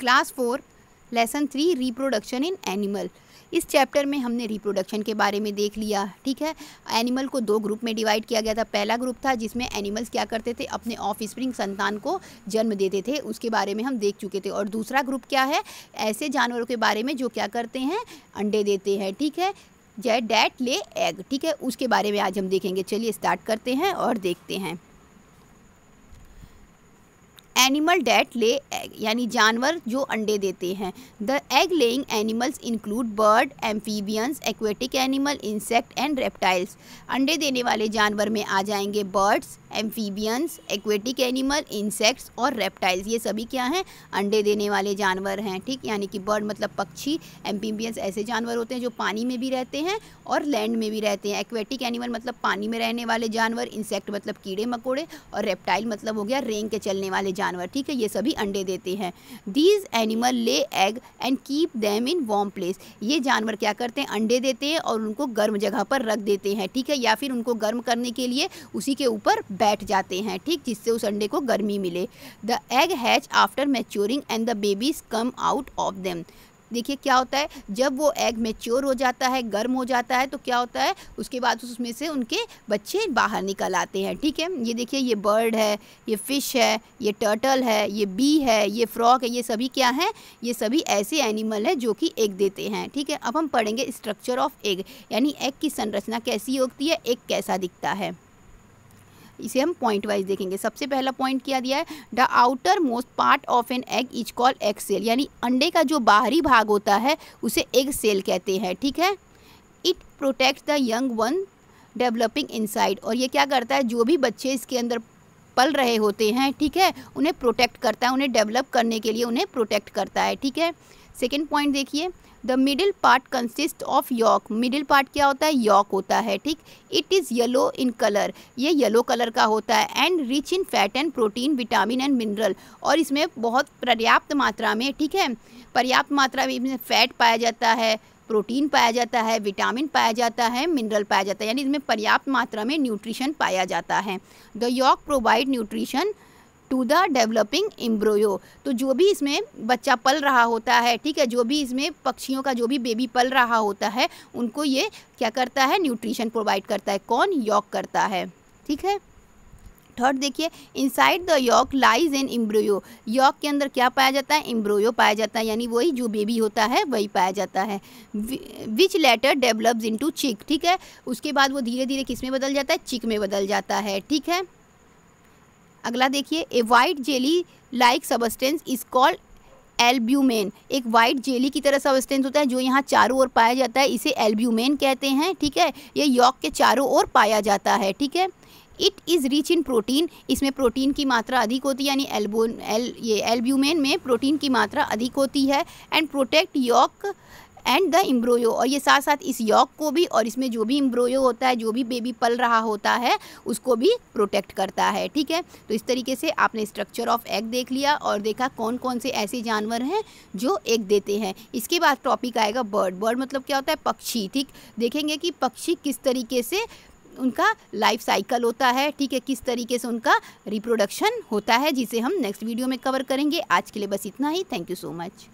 class four lesson three reproduction in animal इस chapter में हमने रिप्रोडक्शन के बारे में देख लिया ठीक है एनिमल को दो ग्रुप में डिवाइड किया गया था पहला ग्रुप था जिसमें एनिमल्स क्या करते थे अपने ऑफ स्प्रिंग संतान को जन्म देते थे उसके बारे में हम देख चुके थे और दूसरा ग्रुप क्या है ऐसे जानवरों के बारे में जो क्या करते हैं अंडे देते हैं ठीक है जय डैट ले एग ठीक है उसके बारे में आज हम देखेंगे चलिए स्टार्ट करते हैं और देखते हैं एनिमल डेट ले एग यानी जानवर जो अंडे देते हैं the egg laying animals include bird amphibians aquatic animal insect and reptiles अंडे देने वाले जानवर में आ जाएंगे birds amphibians aquatic animal insects और रेप्टाइल्स ये सभी क्या हैं अंडे देने वाले जानवर हैं ठीक यानी कि बर्ड मतलब पक्षी एम्फीबियंस ऐसे जानवर होते हैं जो पानी में भी रहते हैं और लैंड में भी रहते हैं एक्वेटिक एनिमल मतलब पानी में रहने वाले जानवर इंसेक्ट मतलब कीड़े मकोड़े और रेप्टाइल मतलब हो गया रेंग के चलने वाले जानवर जानवर ठीक है ये सभी अंडे देते हैं these animal lay egg and keep them in warm place ये जानवर क्या करते हैं अंडे देते हैं और उनको गर्म जगह पर रख देते हैं ठीक है या फिर उनको गर्म करने के लिए उसी के ऊपर बैठ जाते हैं ठीक जिससे उस अंडे को गर्मी मिले the egg hatch after maturing and the babies come out of them देखिए क्या होता है जब वो एग मेच्योर हो जाता है गर्म हो जाता है तो क्या होता है उसके बाद उसमें से उनके बच्चे बाहर निकल आते हैं ठीक है ये देखिए ये बर्ड है ये फ़िश है ये टर्टल है ये बी है ये फ्रॉक है ये सभी क्या हैं ये सभी ऐसे एनिमल हैं जो कि एग देते हैं ठीक है अब हम पढ़ेंगे स्ट्रक्चर ऑफ एग यानी एग की संरचना कैसी होती है एग कैसा दिखता है इसे हम पॉइंट वाइज देखेंगे सबसे पहला पॉइंट क्या दिया है the outer most part of an egg is call egg shell यानी अंडे का जो बाहरी भाग होता है उसे एग सेल कहते हैं ठीक है it protect the young one developing inside और ये क्या करता है जो भी बच्चे इसके अंदर पल रहे होते हैं ठीक है उन्हें प्रोटेक्ट करता है उन्हें डेवलप करने के लिए उन्हें प्रोटेक्ट करता है ठीक है सेकेंड पॉइंट देखिए the middle part consist of yolk middle part क्या होता है यॉक होता है ठीक it is yellow in colour ये येलो कलर का होता है and rich in fat and protein vitamin and mineral और इसमें बहुत पर्याप्त मात्रा में ठीक है पर्याप्त मात्रा में इसमें फैट पाया जाता है प्रोटीन पाया जाता है विटामिन पाया जाता है मिनरल पाया जाता है यानी इसमें पर्याप्त मात्रा में न्यूट्रिशन पाया जाता है the yolk provide nutrition to the developing embryo तो जो भी इसमें बच्चा पल रहा होता है ठीक है जो भी इसमें पक्षियों का जो भी बेबी पल रहा होता है उनको ये क्या करता है न्यूट्रिशन प्रोवाइड करता है कौन यॉक करता है ठीक है थर्ड देखिए inside the yolk lies an embryo yolk के अंदर क्या पाया जाता है इम्ब्रोयो पाया जाता है यानी वही जो बेबी होता है वही पाया जाता है विच लेटर डेवलप्स इनटू चिक ठीक है उसके बाद वो धीरे धीरे किस में बदल जाता है चिक में बदल जाता है ठीक है अगला देखिए a white jelly like substance is called albumen एक वाइट जेली की तरह सबस्टेंस होता है जो यहाँ चारों ओर पाया जाता है इसे एल्ब्यूमेन कहते हैं ठीक है ये यॉक के चारों ओर पाया जाता है ठीक है it is rich in protein इसमें प्रोटीन की मात्रा अधिक होती है यानी एल्बोन एल ये एल्ब्यूमेन में प्रोटीन की मात्रा अधिक होती है and protect yolk and the embryo और ये साथ साथ इस यॉक को भी और इसमें जो भी इम्ब्रोयो होता है जो भी बेबी पल रहा होता है उसको भी प्रोटेक्ट करता है ठीक है तो इस तरीके से आपने स्ट्रक्चर ऑफ एग देख लिया और देखा कौन कौन से ऐसे जानवर हैं जो एग देते हैं इसके बाद टॉपिक आएगा बर्ड बर्ड मतलब क्या होता है पक्षी ठीक देखेंगे कि पक्षी किस तरीके से उनका लाइफ साइकिल होता है ठीक है किस तरीके से उनका रिप्रोडक्शन होता है जिसे हम नेक्स्ट वीडियो में कवर करेंगे आज के लिए बस इतना ही थैंक यू सो मच